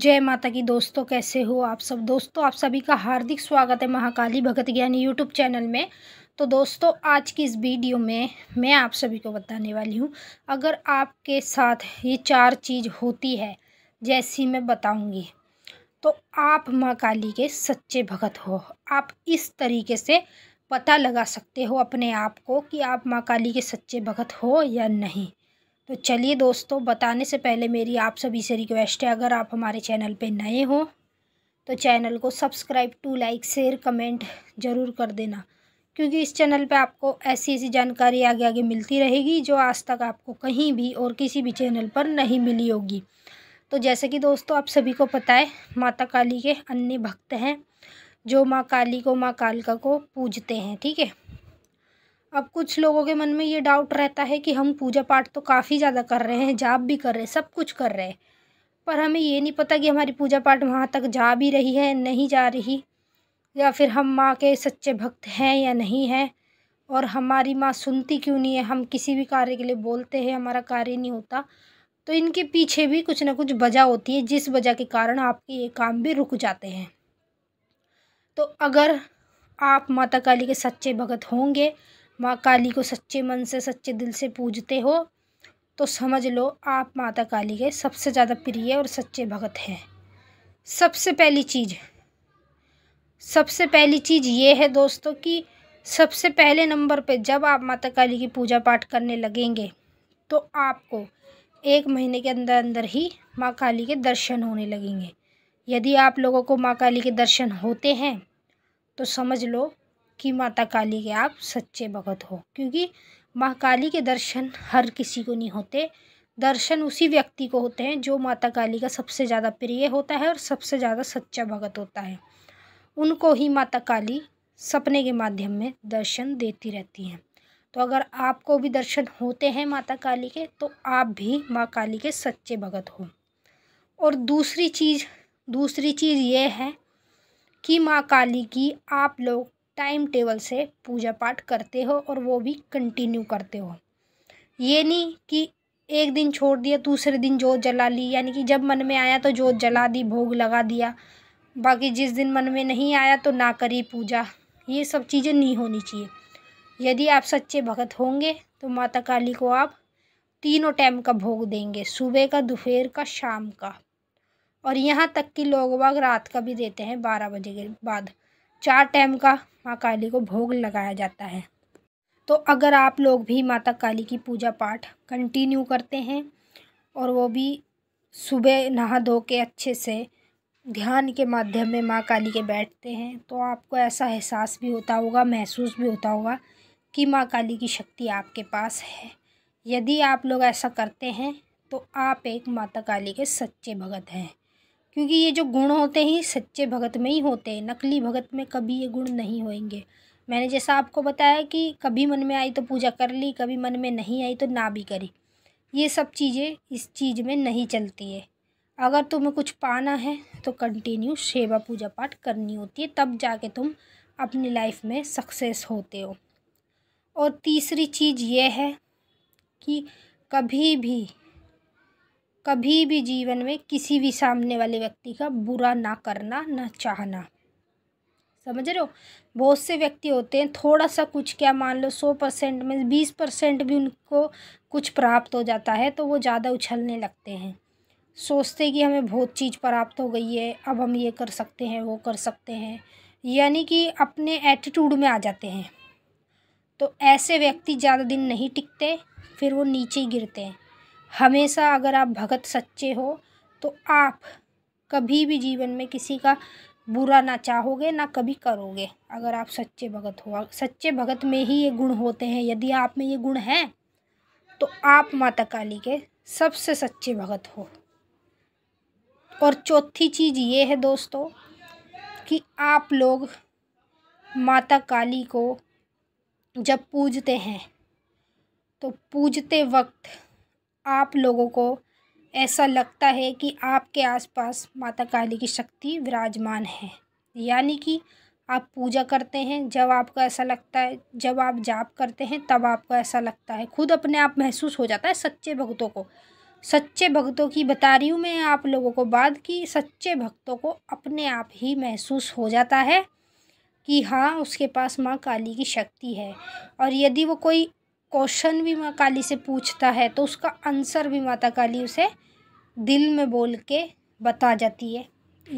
जय माता की दोस्तों कैसे हो आप सब दोस्तों आप सभी का हार्दिक स्वागत है महाकाली भगत ज्ञानी यूट्यूब चैनल में तो दोस्तों आज की इस वीडियो में मैं आप सभी को बताने वाली हूँ अगर आपके साथ ये चार चीज़ होती है जैसी मैं बताऊँगी तो आप माँ काली के सच्चे भगत हो आप इस तरीके से पता लगा सकते हो अपने आप को कि आप माँ काली के सच्चे भगत हो या नहीं तो चलिए दोस्तों बताने से पहले मेरी आप सभी से रिक्वेस्ट है अगर आप हमारे चैनल पे नए हो तो चैनल को subscribe to like share comment ज़रूर कर देना क्योंकि इस चैनल पे आपको ऐसी ऐसी जानकारी आगे आगे मिलती रहेगी जो आज तक आपको कहीं भी और किसी भी चैनल पर नहीं मिली होगी तो जैसे कि दोस्तों आप सभी को पता है माता काली के अन्य भक्त हैं जो माँ काली को माँ कालका को पूजते हैं ठीक है अब कुछ लोगों के मन में ये डाउट रहता है कि हम पूजा पाठ तो काफ़ी ज़्यादा कर रहे हैं जाप भी कर रहे हैं सब कुछ कर रहे हैं पर हमें ये नहीं पता कि हमारी पूजा पाठ वहाँ तक जा भी रही है नहीं जा रही या फिर हम माँ के सच्चे भक्त हैं या नहीं हैं और हमारी माँ सुनती क्यों नहीं है हम किसी भी कार्य के लिए बोलते हैं हमारा कार्य नहीं होता तो इनके पीछे भी कुछ ना कुछ वजह होती है जिस वजह के कारण आपके ये काम भी रुक जाते हैं तो अगर आप माता काली के सच्चे भगत होंगे माँ काली को सच्चे मन से सच्चे दिल से पूजते हो तो समझ लो आप माता काली के सबसे ज़्यादा प्रिय और सच्चे भगत हैं सबसे पहली चीज़ सबसे पहली चीज़ ये है दोस्तों कि सबसे पहले नंबर पे जब आप माता काली की पूजा पाठ करने लगेंगे तो आपको एक महीने के अंदर अंदर ही माँ काली के दर्शन होने लगेंगे यदि आप लोगों को माँ काली के दर्शन होते हैं तो समझ लो कि माता काली के आप सच्चे भगत हो क्योंकि माँ काली के दर्शन हर किसी को नहीं होते दर्शन उसी व्यक्ति को होते हैं जो माता काली का सबसे ज़्यादा प्रिय होता है और सबसे ज़्यादा सच्चा भगत होता है उनको ही माता काली सपने के माध्यम में दर्शन देती रहती हैं तो अगर आपको भी दर्शन होते हैं माता काली के तो आप भी माँ काली के सच्चे भगत हो और दूसरी चीज़ दूसरी चीज़ ये है कि माँ काली की आप लोग टाइम टेबल से पूजा पाठ करते हो और वो भी कंटिन्यू करते हो ये नहीं कि एक दिन छोड़ दिया दूसरे दिन जोत जला ली यानी कि जब मन में आया तो जोत जला दी भोग लगा दिया बाकी जिस दिन मन में नहीं आया तो ना करी पूजा ये सब चीज़ें नहीं होनी चाहिए यदि आप सच्चे भगत होंगे तो माता काली को आप तीनों टाइम का भोग देंगे सुबह का दोपहर का शाम का और यहाँ तक कि लोग बाग रात का भी देते हैं बारह बजे के बाद चार टाइम का माँ काली को भोग लगाया जाता है तो अगर आप लोग भी माता काली की पूजा पाठ कंटिन्यू करते हैं और वो भी सुबह नहा धो के अच्छे से ध्यान के माध्यम में माँ काली के बैठते हैं तो आपको ऐसा एहसास भी होता होगा महसूस भी होता होगा कि माँ काली की शक्ति आपके पास है यदि आप लोग ऐसा करते हैं तो आप एक माता काली के सच्चे भगत हैं क्योंकि ये जो गुण होते हैं सच्चे भगत में ही होते हैं नकली भगत में कभी ये गुण नहीं होंगे मैंने जैसा आपको बताया कि कभी मन में आई तो पूजा कर ली कभी मन में नहीं आई तो ना भी करी ये सब चीज़ें इस चीज़ में नहीं चलती है अगर तुम्हें कुछ पाना है तो कंटिन्यू सेवा पूजा पाठ करनी होती है तब जाके तुम अपनी लाइफ में सक्सेस होते हो और तीसरी चीज़ ये है कि कभी भी कभी भी जीवन में किसी भी सामने वाले व्यक्ति का बुरा ना करना ना चाहना समझ रहे हो बहुत से व्यक्ति होते हैं थोड़ा सा कुछ क्या मान लो सौ परसेंट में बीस परसेंट भी उनको कुछ प्राप्त हो जाता है तो वो ज़्यादा उछलने लगते हैं सोचते कि हमें बहुत चीज़ प्राप्त हो गई है अब हम ये कर सकते हैं वो कर सकते हैं यानी कि अपने एटीट्यूड में आ जाते हैं तो ऐसे व्यक्ति ज़्यादा दिन नहीं टिकते फिर वो नीचे गिरते हैं हमेशा अगर आप भगत सच्चे हो तो आप कभी भी जीवन में किसी का बुरा ना चाहोगे ना कभी करोगे अगर आप सच्चे भगत हो सच्चे भगत में ही ये गुण होते हैं यदि आप में ये गुण हैं तो आप माता काली के सबसे सच्चे भगत हो और चौथी चीज़ ये है दोस्तों कि आप लोग माता काली को जब पूजते हैं तो पूजते वक्त आप लोगों को ऐसा लगता है कि आपके आसपास माता काली की शक्ति विराजमान है यानी कि आप पूजा करते हैं जब आपको ऐसा लगता है जब आप जाप करते हैं तब आपको ऐसा लगता है खुद अपने आप महसूस हो जाता है सच्चे भक्तों को सच्चे भक्तों की बता रही हूँ मैं आप लोगों को बात कि सच्चे भक्तों को अपने आप ही महसूस हो जाता है कि हाँ उसके पास माँ काली की शक्ति है और यदि वो कोई क्वेश्चन भी माँ काली से पूछता है तो उसका आंसर भी माता काली उसे दिल में बोल के बता जाती है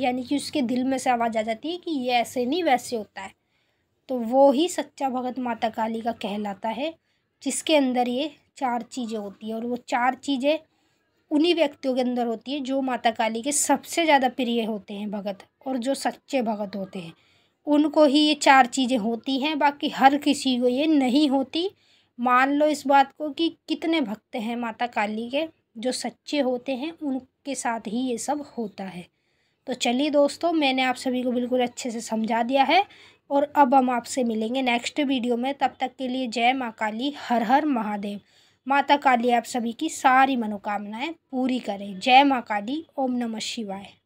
यानी कि उसके दिल में से आवाज़ आ जाती है कि ये ऐसे नहीं वैसे होता है तो वो ही सच्चा भगत माता काली का कहलाता है जिसके अंदर ये चार चीज़ें होती है और वो चार चीज़ें उन्हीं व्यक्तियों के अंदर होती है जो माता काली के सबसे ज़्यादा प्रिय होते हैं भगत और जो सच्चे भगत होते हैं उनको ही ये चार चीज़ें होती हैं बाकी हर किसी को ये नहीं होती मान लो इस बात को कि कितने भक्त हैं माता काली के जो सच्चे होते हैं उनके साथ ही ये सब होता है तो चलिए दोस्तों मैंने आप सभी को बिल्कुल अच्छे से समझा दिया है और अब हम आपसे मिलेंगे नेक्स्ट वीडियो में तब तक के लिए जय माँ काली हर हर महादेव माता काली आप सभी की सारी मनोकामनाएं पूरी करें जय माँ काली ओम नमः शिवाय